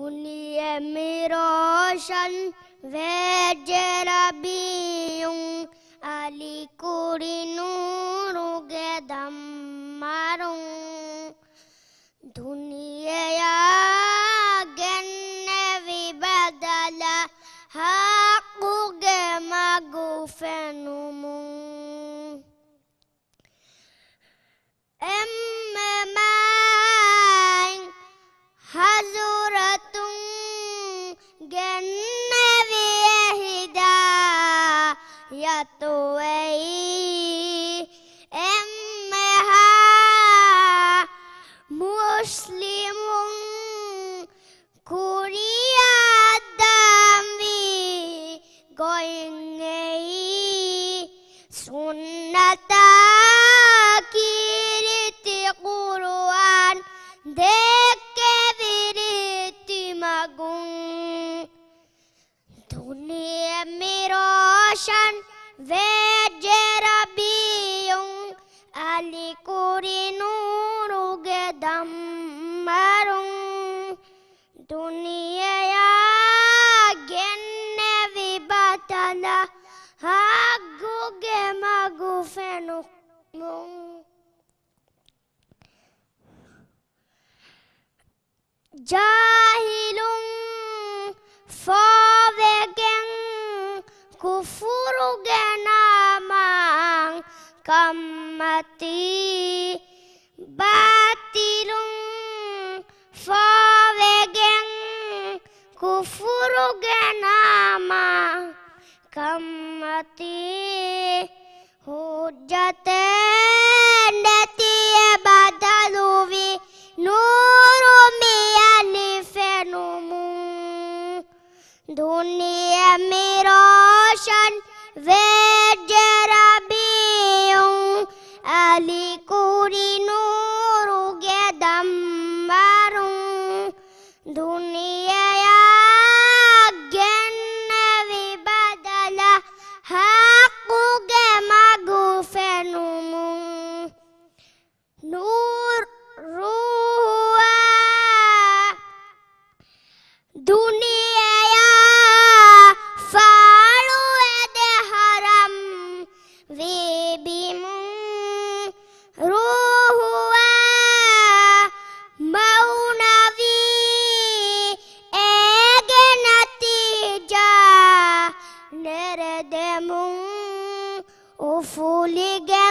புண்ணிய மிரோஷன் வேஜரபியும் அலிக்குடி நூறுகதம் மரும் துணியகன்ன விபதல ஹாக்குக மகுஃபனுமும் ya tuwei emha muslimun kuria dami goingei sunnata Vece Rabbim Ali kuri nuruge dammarun Dünyaya genne vibatana Hagguge magufenu jahil. කම්මති බාතිලුම් ෆාවගෙන් කුෆුරු ගැනම කම්මති හුජ්ජත නැතිය බදලුවි නූරුමියනි ෆෙනුමු දුනිය මිරෝෂන් වේ りの demon o fuligue